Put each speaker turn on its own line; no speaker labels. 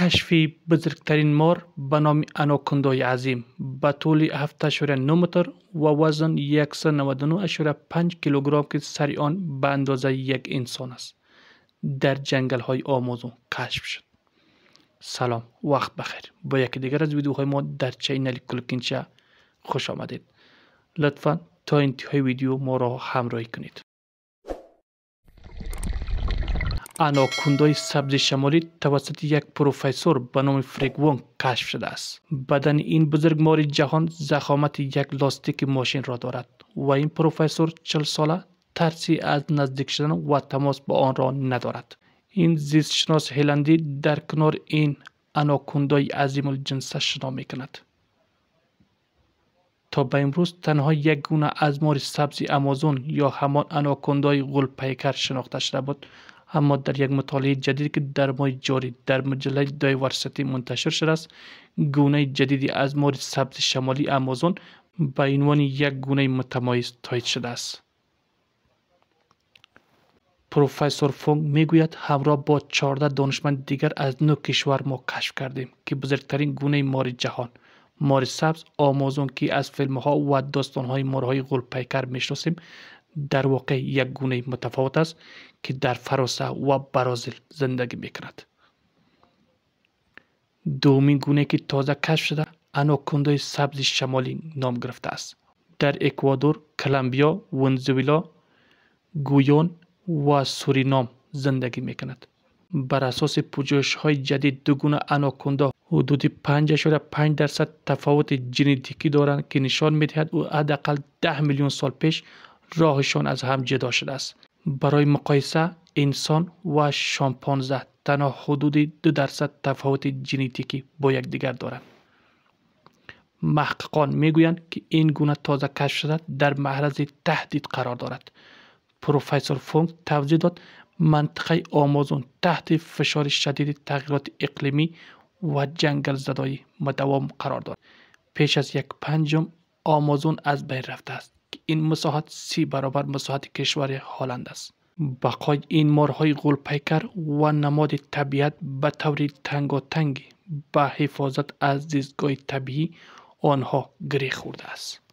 کشف بزرگترین مار به نام اناکندای عظیم به طول 7.9 متر و وزن 199.5 کیلوگرم که سری آن به اندازه یک انسان است در جنگل های آمازون کشف شد سلام وقت بخیر با یکی دیگر از ویدیوهای ما در چینل کلکنچه خوش آمدید لطفا تا انتهای ویدیو ما را همراهی کنید اناکوندای سبز شمالی توسط یک پروفسور به نام فریگوان کشف شده است بدن این بزرگ ماری جهان زخامت یک لاستیک ماشین را دارد و این پروفسور چل ساله ترسی از نزدیک شدن و تماس با آن را ندارد این زیستشناس هلندی در کنار این اناکوندای عظیم الجنسه شنا می کند تا به امروز تنها یک گونه از ماری سبزی امازون یا همان اناکوندای غول پیکر شناخته شده بود اما در یک مطالعه جدید که در ماه جاری در مجله دای منتشر شده است گونه جدیدی از ماری سبز شمالی آمازون به عنوان یک گونه متمایز تایید شده است پروفسور فونگ میگوید همراه با 14 دانشمند دیگر از نو کشور ما کشف کردیم که بزرگترین گونه مار جهان مار سبز آمازون که از فیلم ها و داستان های مارهای غلپیکر میشناسیم در واقع یک گونه متفاوت است که در فراسه و برازیل زندگی میکند دومین گونه که تازه کشف شده اناکوندای سبز شمالی نام گرفته است در اکوادور کلمبیا ونزویلا گویون و سورینام زندگی میکند بر اساس پوجش های جدید دو گونه اناکوندا حدود 5.5 درصد تفاوت ژنتیکی دارند که نشان میدهد او حداقل 10 میلیون سال پیش راهشان از هم جدا شده است برای مقایسه انسان و شامپانزه تنها حدود دو درصد تفاوت ژنتیکی با دیگر دارند محققان میگویند که این گونه تازه کشف شده در معرض تهدید قرار دارد پروفسور فونگ توضیح داد منطقه آمازون تحت فشار شدید تغییرات اقلیمی و جنگل زدایی مدوام قرار دارد پیش از یک پنجم آمازون از بین رفته است این مساحت سی برابر مساحت کشور هلند است بقای این مارهای غولپیکر و نماد طبیعت به طور تنگ تنگی به حفاظت از زیستگاه طبیعی آنها گره خورده است